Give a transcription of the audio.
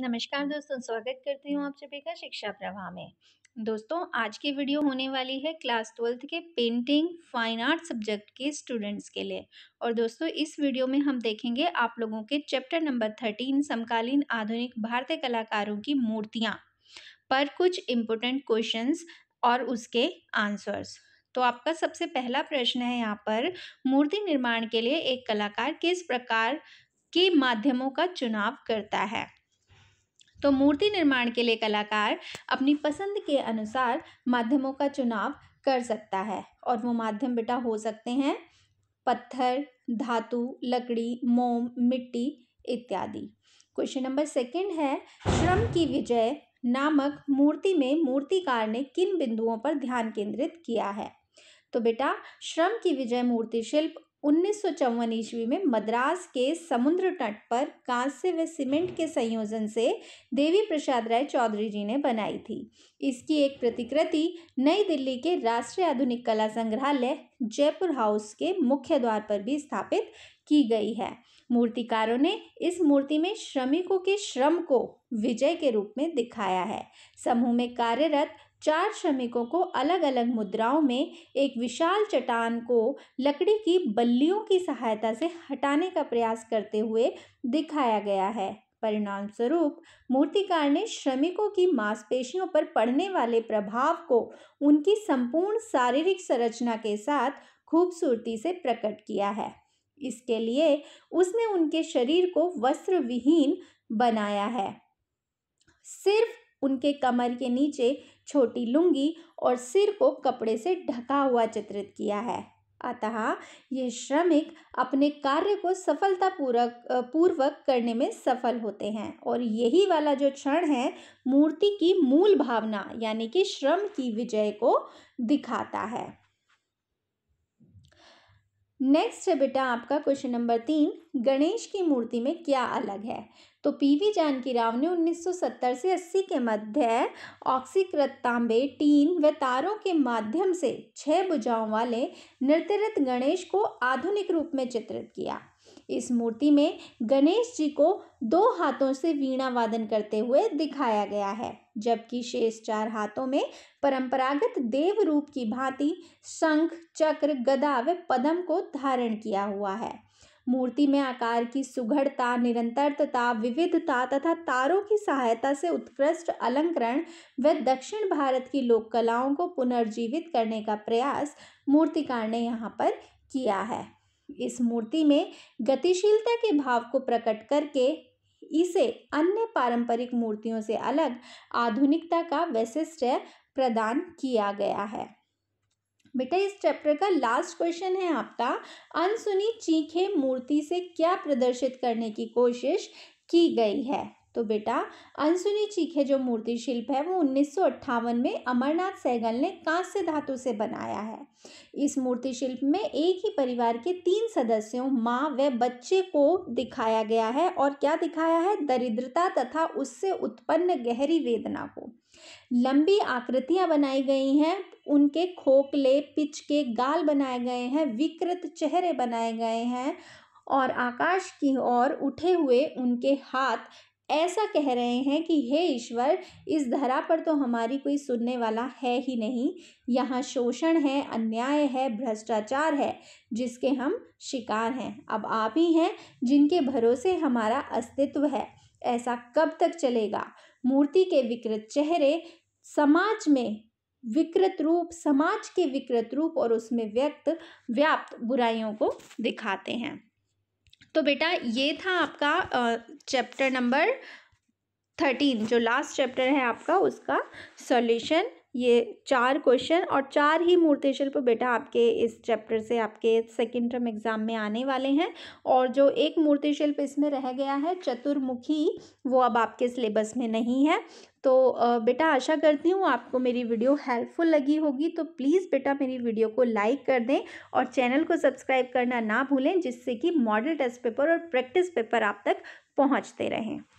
नमस्कार दोस्तों स्वागत करती हूँ आप सभी का शिक्षा प्रवाह में दोस्तों आज की वीडियो होने वाली है क्लास ट्वेल्थ के पेंटिंग फाइन आर्ट सब्जेक्ट के स्टूडेंट्स के लिए और दोस्तों इस वीडियो में हम देखेंगे आप लोगों के चैप्टर नंबर थर्टीन समकालीन आधुनिक भारतीय कलाकारों की मूर्तियाँ पर कुछ इम्पोर्टेंट क्वेश्चन और उसके आंसर्स तो आपका सबसे पहला प्रश्न है यहाँ पर मूर्ति निर्माण के लिए एक कलाकार किस प्रकार के माध्यमों का चुनाव करता है तो मूर्ति निर्माण के लिए कलाकार अपनी पसंद के अनुसार माध्यमों का चुनाव कर सकता है और वो माध्यम बेटा हो सकते हैं पत्थर धातु लकड़ी मोम मिट्टी इत्यादि क्वेश्चन नंबर सेकंड है श्रम की विजय नामक मूर्ति में मूर्तिकार ने किन बिंदुओं पर ध्यान केंद्रित किया है तो बेटा श्रम की विजय मूर्ति शिल्प उन्नीस सौ ईस्वी में मद्रास के समुद्र तट पर कांस्य व सीमेंट के संयोजन से देवी प्रसाद राय चौधरी जी ने बनाई थी इसकी एक प्रतिकृति नई दिल्ली के राष्ट्रीय आधुनिक कला संग्रहालय जयपुर हाउस के मुख्य द्वार पर भी स्थापित की गई है मूर्तिकारों ने इस मूर्ति में श्रमिकों के श्रम को विजय के रूप में दिखाया है समूह में कार्यरत चार श्रमिकों को अलग अलग मुद्राओं में एक विशाल चट्टान को लकड़ी की बल्लियों की सहायता से हटाने का प्रयास करते हुए दिखाया गया है परिणाम स्वरूप मूर्तिकार ने श्रमिकों की मांसपेशियों पर पड़ने वाले प्रभाव को उनकी संपूर्ण शारीरिक संरचना के साथ खूबसूरती से प्रकट किया है इसके लिए उसने उनके शरीर को वस्त्र विहीन बनाया है सिर्फ उनके कमर के नीचे छोटी लुंगी और सिर को कपड़े से ढका हुआ चित्रित किया है अतः ये श्रमिक अपने कार्य को सफलतापूर्वक पूर्वक करने में सफल होते हैं और यही वाला जो क्षण है मूर्ति की मूल भावना यानी कि श्रम की विजय को दिखाता है नेक्स्ट है बेटा आपका क्वेश्चन नंबर तीन गणेश की मूर्ति में क्या अलग है तो पीवी जानकी राव ने 1970 से 80 के मध्य ऑक्सीकृत तांबे टीन व तारों के माध्यम से छह भुजाओं वाले नृत्यरत गणेश को आधुनिक रूप में चित्रित किया इस मूर्ति में गणेश जी को दो हाथों से वीणा वादन करते हुए दिखाया गया है जबकि शेष चार हाथों में परंपरागत देव रूप की भांति शंख चक्र गदा व पदम को धारण किया हुआ है मूर्ति में आकार की सुघड़ता निरंतरता विविधता तथा तारों की सहायता से उत्कृष्ट अलंकरण व दक्षिण भारत की लोक कलाओं को पुनर्जीवित करने का प्रयास मूर्तिकार ने यहाँ पर किया है इस मूर्ति में गतिशीलता के भाव को प्रकट करके इसे अन्य पारंपरिक मूर्तियों से अलग आधुनिकता का वैशिष्ट्य प्रदान किया गया है बेटा इस चैप्टर का लास्ट क्वेश्चन है आपका अनसुनी चीखे मूर्ति से क्या प्रदर्शित करने की कोशिश की गई है तो बेटा अनसुनी चीखे जो मूर्ति शिल्प है वो उन्नीस में अमरनाथ सहगल ने कांस्य धातु से बनाया है इस मूर्ति शिल्प में एक ही परिवार के तीन सदस्यों माँ व बच्चे को दिखाया गया है और क्या दिखाया है दरिद्रता तथा उससे उत्पन्न गहरी वेदना को लंबी आकृतियां बनाई गई हैं उनके खोखले पिच के गाल बनाए गए हैं विकृत चेहरे बनाए गए हैं और आकाश की ओर उठे हुए उनके हाथ ऐसा कह रहे हैं कि हे ईश्वर इस धरा पर तो हमारी कोई सुनने वाला है ही नहीं यहाँ शोषण है अन्याय है भ्रष्टाचार है जिसके हम शिकार हैं अब आप ही हैं जिनके भरोसे हमारा अस्तित्व है ऐसा कब तक चलेगा मूर्ति के विकृत चेहरे समाज में विकृत रूप समाज के विकृत रूप और उसमें व्यक्त व्याप्त बुराइयों को दिखाते हैं तो बेटा ये था आपका चैप्टर नंबर थर्टीन जो लास्ट चैप्टर है आपका उसका सॉल्यूशन ये चार क्वेश्चन और चार ही मूर्ति शिल्प बेटा आपके इस चैप्टर से आपके सेकेंड टर्म एग्ज़ाम में आने वाले हैं और जो एक मूर्ति शिल्प इसमें रह गया है चतुर्मुखी वो अब आपके सिलेबस में नहीं है तो बेटा आशा करती हूँ आपको मेरी वीडियो हेल्पफुल लगी होगी तो प्लीज़ बेटा मेरी वीडियो को लाइक कर दें और चैनल को सब्सक्राइब करना ना भूलें जिससे कि मॉडल टेस्ट पेपर और प्रैक्टिस पेपर आप तक पहुँचते रहें